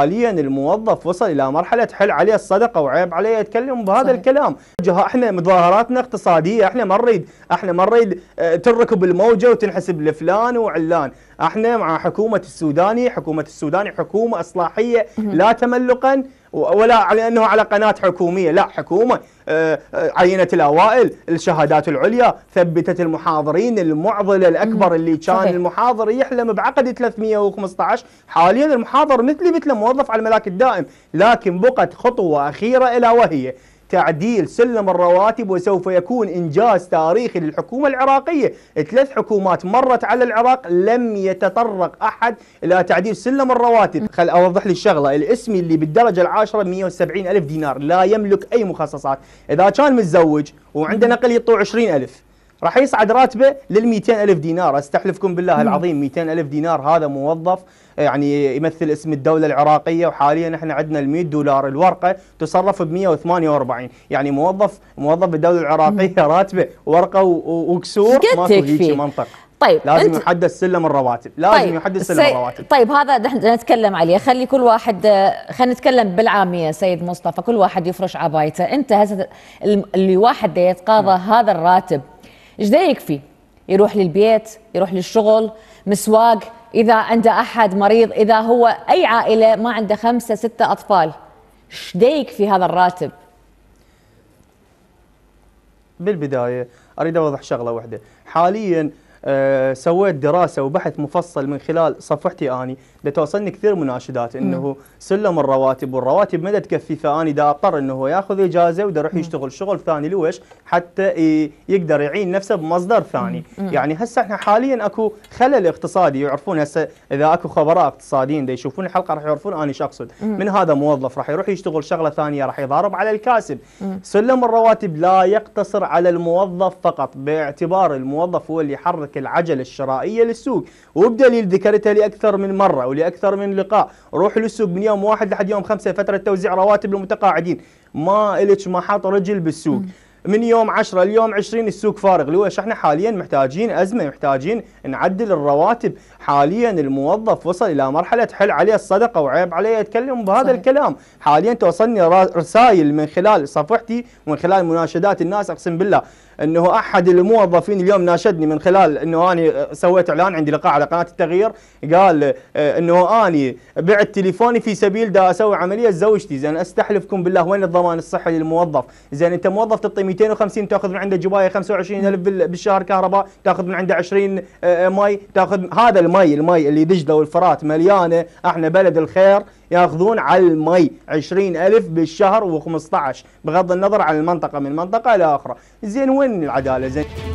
حاليا الموظف وصل الى مرحله حل عليه الصدقه وعيب عليه يتكلم بهذا صحيح. الكلام احنا مظاهراتنا اقتصاديه احنا ما نريد احنا ما نريد آه، تركب الموجه وتنحسب لفلان وعلان احنا مع حكومه السوداني حكومه السوداني حكومه اصلاحيه لا تملقا ولا على انه على قناه حكوميه لا حكومه آه، آه، عينت الاوائل الشهادات العليا ثبتت المحاضرين المعضله الاكبر اللي كان المحاضر يحلم بعقد 315 حاليا المحاضر مثلي مثل موظف على الملاك الدائم لكن بقت خطوه اخيره الا وهي تعديل سلم الرواتب وسوف يكون إنجاز تاريخي للحكومة العراقية ثلاث حكومات مرت على العراق لم يتطرق أحد إلى تعديل سلم الرواتب خل أوضح لي الشغلة الاسم اللي بالدرجة العاشرة 170 ألف دينار لا يملك أي مخصصات إذا كان متزوج وعنده نقل يطوع 20 ألف راح يصعد راتبه لل ألف دينار استحلفكم بالله العظيم 200 ألف دينار هذا موظف آه، يعني يمثل اسم الدولة العراقية وحاليا احنا عندنا ال 100 دولار الورقة تصرف ب 148 يعني موظف موظف بالدولة العراقية راتبه ورقة وكسور ماكو هيجي منطق طيب لازم انت... يحدد سلم الرواتب لازم طيب يحدد سلم سي... الرواتب طيب هذا نتكلم عليه خلي كل واحد آه، خلينا نتكلم بالعاميه سيد مصطفى كل واحد يفرش عبايته انت هسه اللي واحد يتقاضى نعم. هذا الراتب ايش ده يكفي يروح للبيت يروح للشغل مسواق اذا عنده احد مريض اذا هو اي عائله ما عنده خمسه سته اطفال ايش ده يكفي هذا الراتب بالبدايه اريد اوضح شغله واحده حاليا آه، سويت دراسه وبحث مفصل من خلال صفحتي اني لتوصلني كثير مناشدات انه سلم الرواتب والرواتب ما تكفي فاني دا اضطر انه ياخذ اجازه ودا يروح يشتغل شغل ثاني لويش حتى يقدر يعين نفسه بمصدر ثاني يعني هسه احنا حاليا اكو خلل اقتصادي يعرفون هسه اذا اكو خبراء اقتصاديين دا يشوفون الحلقه راح يعرفون اني شخصد من هذا موظف راح يروح يشتغل شغله ثانيه راح يضارب على الكاسب سلم الرواتب لا يقتصر على الموظف فقط باعتبار الموظف هو اللي يحرك ترك العجلة الشرائية للسوق وبدليل ذكرتها لأكثر من مرة ولأكثر من لقاء روح للسوق من يوم واحد لحد يوم خمسة فترة توزيع رواتب للمتقاعدين ما إلك ما حاط رجل بالسوق م. من يوم 10 ليوم 20 السوق فارغ ليش احنا حاليا محتاجين ازمه محتاجين نعدل الرواتب حاليا الموظف وصل الى مرحله حل عليه الصدقه وعيب عليه يتكلم بهذا صحيح. الكلام حاليا توصلني رسائل من خلال صفحتي ومن خلال مناشدات الناس اقسم بالله انه احد الموظفين اليوم ناشدني من خلال انه انا سويت اعلان عندي لقاء على قناه التغيير قال انه اني بعت تليفوني في سبيل دا اسوي عمليه زوجتي زين استحلفكم بالله وين الضمان الصحي للموظف زين انت موظف تعطي 250 تاخذ من عنده جبايه 25000 بالشهر كهرباء تاخذ من عنده 20 آه، آه، مي تاخذ هذا المي المي اللي دجله والفرات مليانه احنا بلد الخير ياخذون على المي 20000 بالشهر و15 بغض النظر عن المنطقه من منطقه الى اخرى زين وين العداله زين